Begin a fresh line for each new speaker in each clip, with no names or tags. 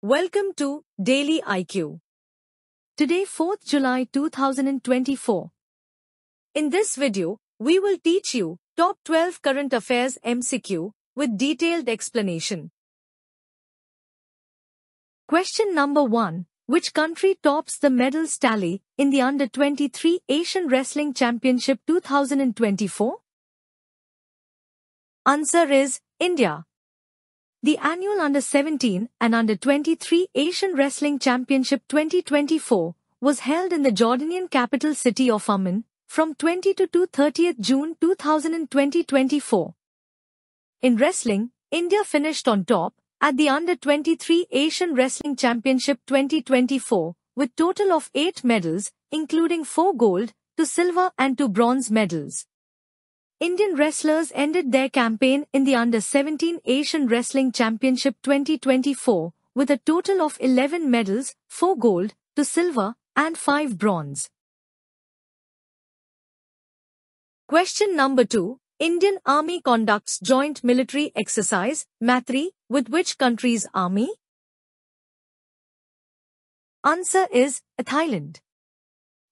Welcome to Daily IQ. Today 4th July 2024. In this video, we will teach you Top 12 Current Affairs MCQ with detailed explanation. Question number 1. Which country tops the medals tally in the Under-23 Asian Wrestling Championship 2024? Answer is India. The annual Under-17 and Under-23 Asian Wrestling Championship 2024 was held in the Jordanian capital city of Amman from 20 to 30 June 2024. In wrestling, India finished on top at the Under-23 Asian Wrestling Championship 2024 with total of 8 medals, including 4 gold, 2 silver and 2 bronze medals. Indian wrestlers ended their campaign in the Under-17 Asian Wrestling Championship 2024 with a total of 11 medals, 4 gold, 2 silver, and 5 bronze. Question number 2. Indian Army conducts joint military exercise, MATRI, with which country's army? Answer is Thailand.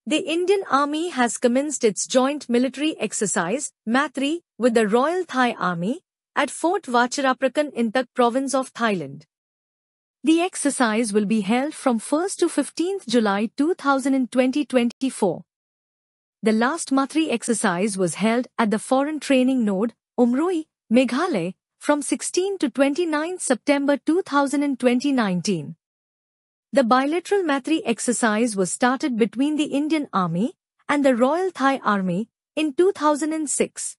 The Indian Army has commenced its joint military exercise, Mathri, with the Royal Thai Army, at Fort Vachiraprakan in Thak province of Thailand. The exercise will be held from 1st to 15th July 2020-2024. The last Mathri exercise was held at the Foreign Training Node, Umroi, Meghalaya, from 16 to 29 September 2019. The bilateral Matri exercise was started between the Indian Army and the Royal Thai Army in 2006.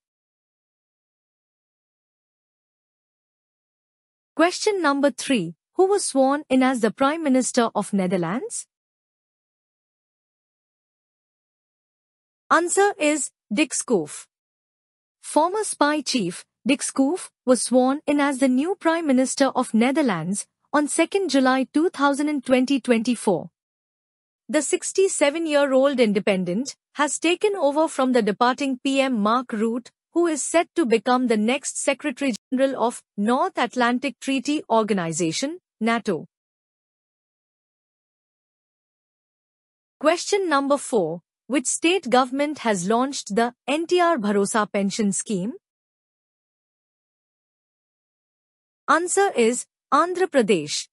Question number 3. Who was sworn in as the Prime Minister of Netherlands? Answer is Dick Schoof. Former spy chief Dick Schoof was sworn in as the new Prime Minister of Netherlands on 2 July 2020 24. The 67-year-old independent has taken over from the departing PM Mark Root, who is set to become the next Secretary General of North Atlantic Treaty Organization, NATO. Question number 4. Which state government has launched the NTR Bharosa pension scheme? Answer is Andhra Pradesh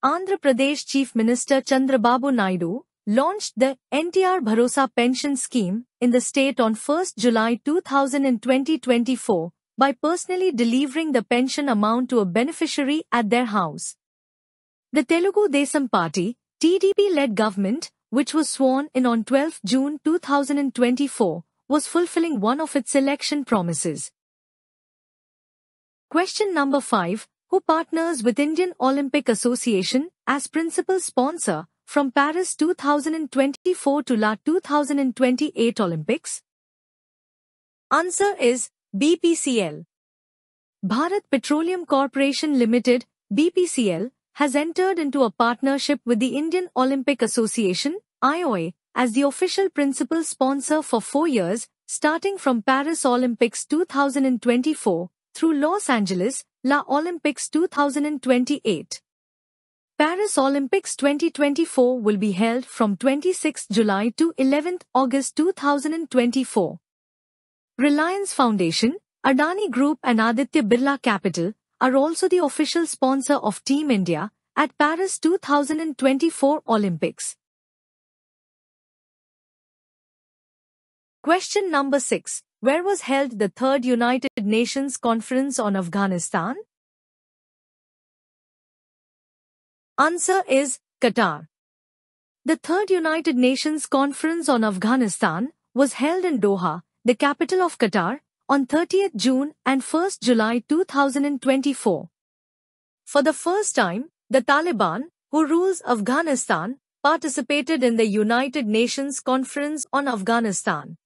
Andhra Pradesh Chief Minister Chandrababu Naidu launched the NTR Bharosa pension scheme in the state on 1 July 2024 by personally delivering the pension amount to a beneficiary at their house. The Telugu Desam Party, TDP-led government, which was sworn in on 12 June 2024, was fulfilling one of its election promises. Question number 5 who partners with Indian Olympic Association as principal sponsor from Paris 2024 to La 2028 Olympics? Answer is BPCL. Bharat Petroleum Corporation Limited, BPCL, has entered into a partnership with the Indian Olympic Association, IOA, as the official principal sponsor for four years, starting from Paris Olympics 2024 through Los Angeles, La Olympics 2028 Paris Olympics 2024 will be held from 26 July to 11 August 2024. Reliance Foundation, Adani Group and Aditya Birla Capital are also the official sponsor of Team India at Paris 2024 Olympics. Question number 6 where was held the Third United Nations Conference on Afghanistan? Answer is Qatar. The Third United Nations Conference on Afghanistan was held in Doha, the capital of Qatar, on 30th June and 1st July 2024. For the first time, the Taliban, who rules Afghanistan, participated in the United Nations Conference on Afghanistan.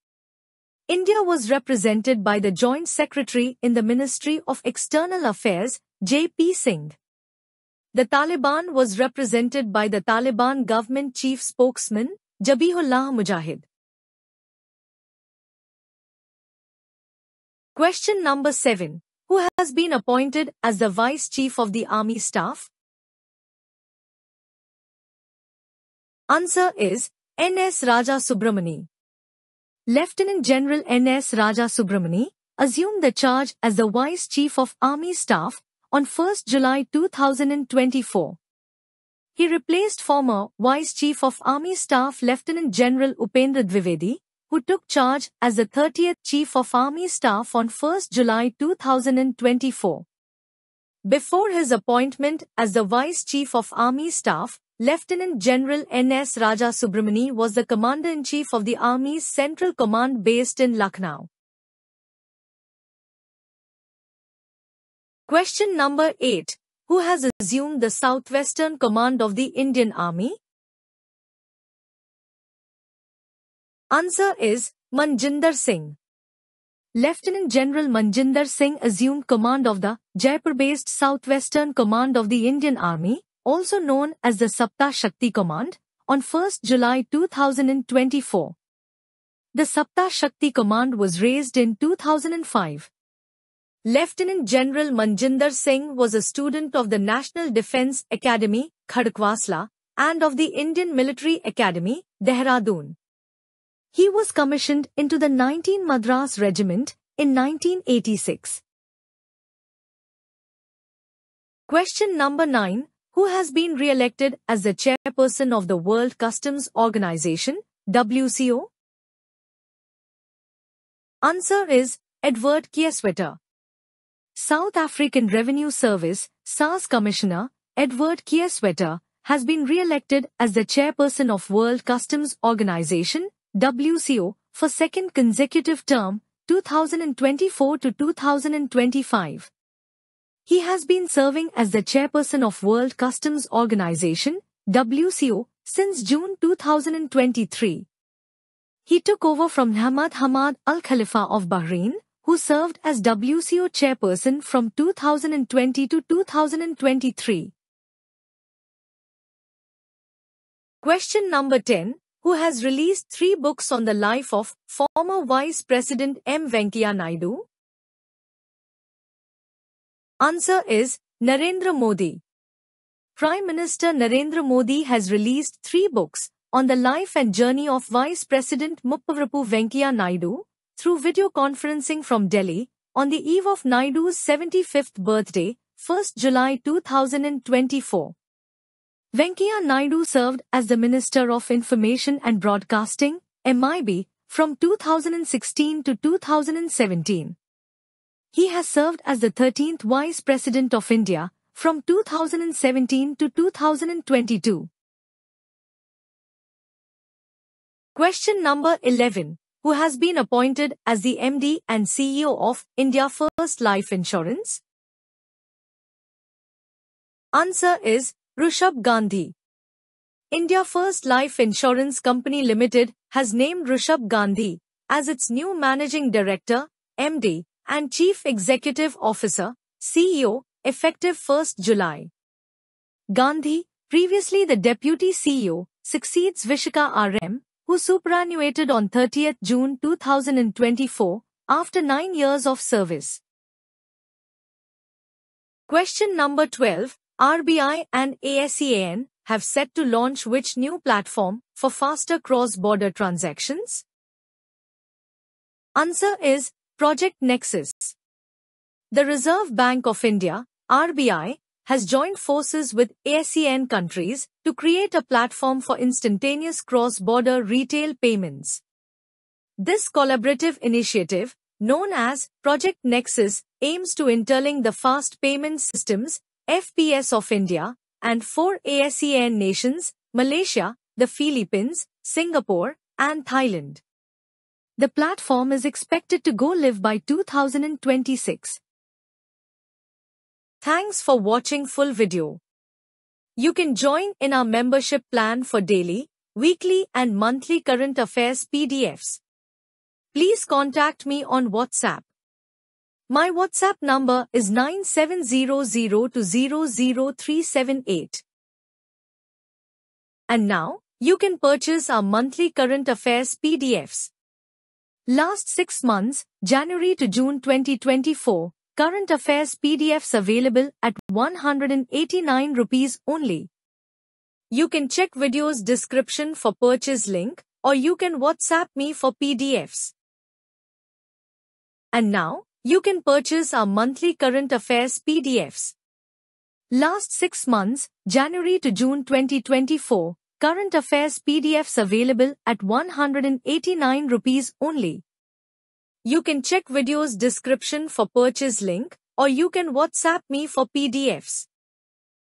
India was represented by the Joint Secretary in the Ministry of External Affairs, J.P. Singh. The Taliban was represented by the Taliban government chief spokesman, Jabihullah Mujahid. Question number 7. Who has been appointed as the Vice Chief of the Army Staff? Answer is N.S. Raja Subramani. Lieutenant General N.S. Raja Subramani assumed the charge as the Vice Chief of Army Staff on 1 July 2024. He replaced former Vice Chief of Army Staff Lieutenant General Upendra Dwivedi, who took charge as the 30th Chief of Army Staff on 1 July 2024. Before his appointment as the Vice Chief of Army Staff, Lieutenant General N.S. Raja Subramani was the Commander-in-Chief of the Army's Central Command based in Lucknow. Question number 8. Who has assumed the Southwestern Command of the Indian Army? Answer is Manjinder Singh. Lieutenant General Manjinder Singh assumed command of the Jaipur-based Southwestern Command of the Indian Army also known as the Sapta Shakti Command, on 1st July 2024. The Sapta Shakti Command was raised in 2005. Lieutenant General Manjinder Singh was a student of the National Defence Academy, Khadakwasla, and of the Indian Military Academy, Dehradun. He was commissioned into the 19 Madras Regiment in 1986. Question number 9 who has been re-elected as the chairperson of the World Customs Organization, WCO? Answer is Edward Kieswetter. South African Revenue Service, SARS Commissioner, Edward Kieswetter, has been re-elected as the chairperson of World Customs Organization, WCO, for second consecutive term, 2024 to 2025. He has been serving as the chairperson of World Customs Organization, WCO, since June 2023. He took over from Hamad Hamad Al Khalifa of Bahrain, who served as WCO chairperson from 2020 to 2023. Question number 10. Who has released three books on the life of former Vice President M. Venkaiah Naidu? Answer is Narendra Modi. Prime Minister Narendra Modi has released three books on the life and journey of Vice President Muppavarapu Venkaiah Naidu through video conferencing from Delhi on the eve of Naidu's 75th birthday, 1st July 2024. Venkaiah Naidu served as the Minister of Information and Broadcasting, MIB, from 2016 to 2017. He has served as the 13th Vice President of India from 2017 to 2022. Question number 11. Who has been appointed as the MD and CEO of India First Life Insurance? Answer is Rushabh Gandhi. India First Life Insurance Company Limited has named Rushabh Gandhi as its new Managing Director, MD, and Chief Executive Officer, CEO, effective 1st July. Gandhi, previously the Deputy CEO, succeeds Vishika RM, who superannuated on 30th June 2024 after 9 years of service. Question number 12. RBI and ASEAN have set to launch which new platform for faster cross-border transactions? Answer is Project Nexus The Reserve Bank of India, RBI, has joined forces with ASEAN countries to create a platform for instantaneous cross-border retail payments. This collaborative initiative, known as Project Nexus, aims to interlink the fast payment systems, FPS of India, and four ASEAN nations, Malaysia, the Philippines, Singapore, and Thailand. The platform is expected to go live by 2026. Thanks for watching full video. You can join in our membership plan for daily, weekly and monthly current affairs PDFs. Please contact me on WhatsApp. My WhatsApp number is 9700200378. And now, you can purchase our monthly current affairs PDFs. Last 6 months, January to June 2024, current affairs PDFs available at 189 rupees only. You can check video's description for purchase link or you can WhatsApp me for PDFs. And now, you can purchase our monthly current affairs PDFs. Last 6 months, January to June 2024, Current Affairs PDFs available at 189 rupees only. You can check video's description for purchase link or you can WhatsApp me for PDFs.